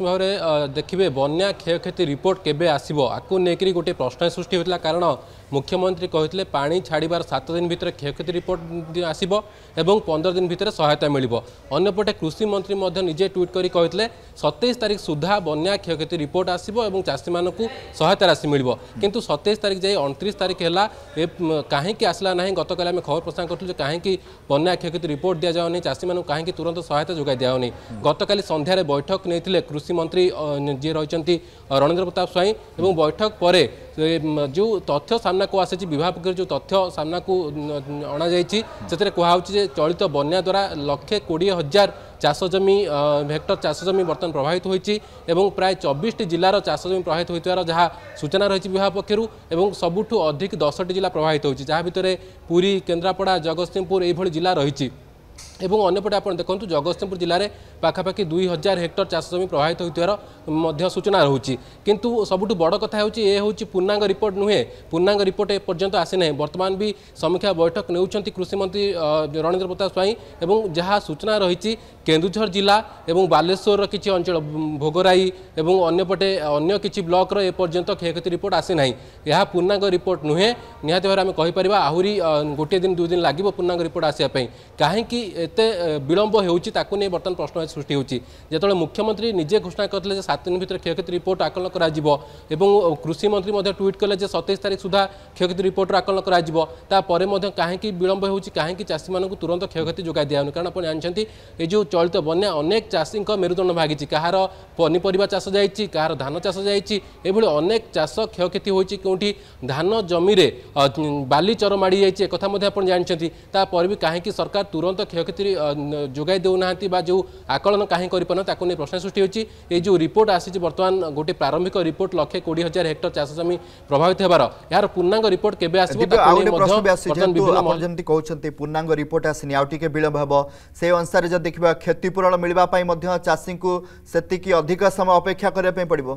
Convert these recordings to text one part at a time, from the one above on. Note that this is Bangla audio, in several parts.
ନିଶ୍ଚିତ ଭାବରେ ଦେଖିବେ ବନ୍ୟା କ୍ଷୟକ୍ଷତି ରିପୋର୍ଟ କେବେ ଆସିବ ଆକୁ ନେଇକରି ଗୋଟିଏ ପ୍ରଶ୍ନ ସୃଷ୍ଟି ହୋଇଥିଲା କାରଣ মুখ্যমন্ত্রী কে পা ছাড়বার সাত দিন ভিতরে ক্ষয়ক্ষতি রিপোর্ট আসব এবং পনেরো দিন ভিতরে সহায়তা মিলব অন্যপটে কৃষিমন্ত্রী নিজে ট্যুইট করে কে সতেইশ তারিখ সুদ্ধা বন্যা ক্ষয়ক্ষতি রিপোর্ট আসব এবং চাষী মানুষ সহায়তা রাশি মিলব কিন্তু সতেইশ তারিখ যাই অণত্রিশ তারিখ হল কাহিকি আসলা না গতকাল আমি খবর প্রসার করলু যে কাহিকি বন্যা ক্ষয়ক্ষতি রিপোর্ট দিয়া যাওয়া চাষী মানুষ কাহিকি তুরন্ত সহায়তা যোগাই দেওয়া গতকাল সন্ধ্যায় বৈঠক নিয়ে কৃষিমন্ত্রী যে রয়েছেন রণেন্দ্র প্রতাপ স্বাইঁ এবং বৈঠক পরে जो तथ्य सामना को आसी विभाग पक्ष जो तथ्य सामना को अणाई से कहुचे चलित बना द्वारा लक्षे कोड़े हजार চাষ জমি হেক্টর চাষ জমি বর্তমান প্রভাবিত হয়েছে এবং প্রায় চব্বিশটি জেলার চাষ জমি প্রভাবিত হয়েছে যা সূচনা রয়েছে বিভাগ পক্ষ এবং সবুঠু অধিক দশটি জেলা প্রভাবিত হয়েছে যা ভিতরে পুরী কেন্দ্রাপড়া জগৎসিংহপুর এইভাবে জেলা রয়েছে এবং অন্যপটে আপনার দেখুন জগৎসিংহপুর জেলার পাখাপাখি দুই হাজার হেক্টর চাষ জমি প্রভাবিত হওয়ার মধ্য সূচনা রয়েছে কিন্তু সবুঠু বড় কথা হচ্ছে এ হচ্ছে পূর্ণাঙ্গ রিপোর্ট নুহে পূর্ণাঙ্গ রিপোর্ট এপর্যন্ত আসি না বর্তমান বি সমীক্ষা বৈঠক নেউছেন কৃষিমন্ত্রী রণেন্দ্র প্রতাপ স্বাইঁ এবং যা সূচনা রয়েছে কেন্দুঝর জেলা এবং বালেশ্বরর কিছু অঞ্চল ভোগরাই এবং অন্যপটে অন্য কিছু ব্লকর এপর্যন্ত ক্ষয়ক্ষতি রিপোর্ট আসি না ଏହା ପୂର୍ଣ୍ଣାଙ୍ଗ ରିପୋର୍ଟ ନୁହେଁ ନିହାତି ଭାବରେ ଆମେ କହିପାରିବା ଆହୁରି ଗୋଟିଏ ଦିନ ଦୁଇ ଦିନ ଲାଗିବ ପୂର୍ଣ୍ଣାଙ୍ଗ ରିପୋର୍ଟ ଆସିବା ପାଇଁ କାହିଁକି ଏତେ ବିଳମ୍ବ ହେଉଛି ତାକୁ ନେଇ ବର୍ତ୍ତମାନ ପ୍ରଶ୍ନବାଚୀ ସୃଷ୍ଟି ହେଉଛି ଯେତେବେଳେ ମୁଖ୍ୟମନ୍ତ୍ରୀ ନିଜେ ଘୋଷଣା କରିଥିଲେ ଯେ ସାତ ଦିନ ଭିତରେ କ୍ଷୟକ୍ଷତି ରିପୋର୍ଟ ଆକଳନ କରାଯିବ ଏବଂ କୃଷିମନ୍ତ୍ରୀ ମଧ୍ୟ ଟ୍ୱିଟ୍ କଲେ ଯେ ସତେଇଶ ତାରିଖ ସୁଦ୍ଧା କ୍ଷୟକ୍ଷତି ରିପୋର୍ଟର ଆକଳନ କରାଯିବ ତାପରେ ମଧ୍ୟ କାହିଁକି ବିଳମ୍ବ ହେଉଛି କାହିଁକି ଚାଷୀମାନଙ୍କୁ ତୁରନ୍ତ କ୍ଷୟକ୍ଷତି ଯୋଗାଇ ଦିଆହେଉନି କାରଣ ଆପଣ ଜାଣିଛନ୍ତି ଏ ଯେଉଁ ଚଳିତ ବନ୍ୟା ଅନେକ ଚାଷୀଙ୍କ ମେରୁଦଣ୍ଡ ଭାଗିଛି କାହାର ପନିପରିବା ଚାଷ ଯାଇଛି କାହାର ଧାନ ଚାଷ ଯାଇଛି ଏଭଳି ଅନେକ ଚାଷ କ୍ଷୟକ୍ଷତି ହୋଇଛି କେଉଁଠି ଧାନ ଜମିରେ ବାଲି ଚର ମାଡ଼ି ଯାଇଛି ଏକଥା ମଧ୍ୟ ଆପଣ ଜାଣିଛନ୍ତି ତାପରେ ବି କାହିଁକି ସରକାର ତୁରନ୍ତ କ୍ଷୟକ୍ଷତି ଚାକିରି ଯୋଗାଇ ଦେଉନାହାନ୍ତି ବା ଯେଉଁ ଆକଳନ କାହିଁ କରିପାରୁନ ତାକୁ ନେଇ ପ୍ରଶ୍ନ ସୃଷ୍ଟି ହେଉଛି ଏଇ ଯେଉଁ ରିପୋର୍ଟ ଆସିଛି ବର୍ତ୍ତମାନ ଗୋଟିଏ ପ୍ରାରମ୍ଭିକ ରିପୋର୍ଟ ଲକ୍ଷେ କୋଡ଼ିଏ ହଜାର ହେକ୍ଟର ଚାଷ ଜମି ପ୍ରଭାବିତ ହେବାର ଏହାର ପୂର୍ଣ୍ଣାଙ୍ଗ ରିପୋର୍ଟ କେବେ ଆସିବ ଯେମିତି କହୁଛନ୍ତି ପୂର୍ଣ୍ଣାଙ୍ଗ ରିପୋର୍ଟ ଆସିନି ଆଉ ଟିକେ ବିଳମ୍ବ ହେବ সেই ଅନୁସାରେ ଯଦି ଦେଖିବା କ୍ଷତିପୂରଣ ମିଳିବା ପାଇଁ ମଧ୍ୟ ଚାଷୀଙ୍କୁ ସେତିକି ଅଧିକ ସମୟ ଅପେକ୍ଷା କରିବା ପାଇଁ ପଡ଼ିବ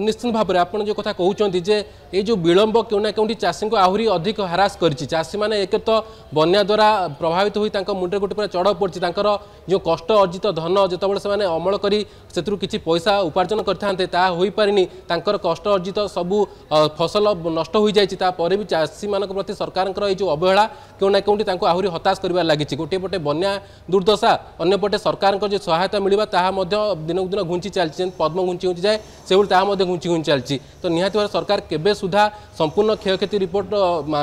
ନିଶ୍ଚିତ ଭାବରେ ଆପଣ ଯେଉଁ କଥା କହୁଛନ୍ତି ଯେ ଏଇ ଯେଉଁ ବିଳମ୍ବ କେଉଁ ନା କେଉଁଠି ଚାଷୀଙ୍କୁ ଆହୁରି ଅଧିକ ହାରାସ କରିଛି ଚାଷୀମାନେ ଏକ ତ ବନ୍ୟା ଦ୍ୱାରା ପ୍ରଭାବିତ ହୋଇ ତାଙ୍କ ମୁଣ୍ଡରେ ଗୋଟେ ପୁରା ଚଢ଼ ପଡ଼ିଛି ତାଙ୍କର ଯେଉଁ କଷ୍ଟ ଅର୍ଜିତ ଧନ ଯେତେବେଳେ ସେମାନେ ଅମଳ କରି ସେଥିରୁ କିଛି ପଇସା ଉପାର୍ଜନ କରିଥାନ୍ତେ ତାହା ହୋଇପାରିନି ତାଙ୍କର କଷ୍ଟ ଅର୍ଜିତ ସବୁ ଫସଲ ନଷ୍ଟ ହୋଇଯାଇଛି ତାପରେ ବି ଚାଷୀମାନଙ୍କ ପ୍ରତି ସରକାରଙ୍କର ଏଇ ଯେଉଁ ଅବହେଳା କେଉଁ ନା କେଉଁଠି ତାଙ୍କୁ ଆହୁରି ହତାଶ କରିବାରେ ଲାଗିଛି ଗୋଟିଏ ପଟେ ବନ୍ୟା ଦୁର୍ଦ୍ଦଶା ଅନ୍ୟପଟେ ସରକାରଙ୍କର ଯେଉଁ ସହାୟତା ମିଳିବା ତାହା ମଧ୍ୟ ଦିନକୁ ଦିନ ଘୁଞ୍ଚି ଚାଲିଛି ପଦ୍ମ ଘୁଞ୍ଚି ଘୁଞ୍ଚି ଯାଏ ସେଭଳି ତାହା ମଧ୍ୟ ଘୁଞ୍ଚି ଘୁଞ୍ଚି ଚାଲିଛି ତ ନିହାତି ଭାବରେ ସରକାର କେବେ ସୁଦ୍ଧା ସମ୍ପୂର୍ଣ୍ଣ କ୍ଷୟକ୍ଷତି ରିପୋର୍ଟ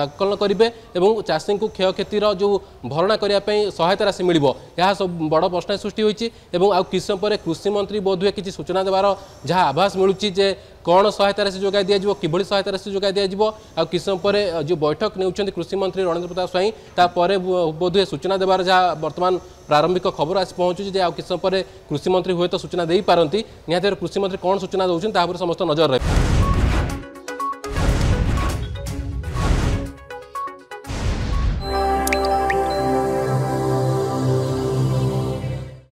ଆକଳନ କରିବେ ଏବଂ ଚାଷୀଙ୍କୁ କ୍ଷୟକ୍ଷତିର ଯେଉଁ ଭରଣା କରିବା ପାଇଁ ସହାୟତା ରାଶି ମିଳିବ ଏହା ସବୁ ବଡ଼ ପ୍ରଶ୍ନ ସୃଷ୍ଟି ହୋଇଛି ଏବଂ ଆଉ କିଛି ସମୟ ପରେ କୃଷିମନ୍ତ୍ରୀ ବୋଧହୁଏ କିଛି ସୂଚନା ଦେବାର ଯାହା ଆଭାସ ମିଳୁଛି ଯେ कौन सहायता से जोगाई दीजिए किभली सहायता से जोगाई दीजिए आ किस समय जो बैठक नौकर कृषि मंत्री रणेन्द्र प्रताप स्वाई तापर बोधे सूचना देवार जहाँ बर्तमान प्रारंभिक खबर आसी पहुँचुची जे आ किस समय कृषि मंत्री हुए तो सूचना दे पारती निहत कृषि मंत्री कौन सूचना दौरान समस्त नजर रखें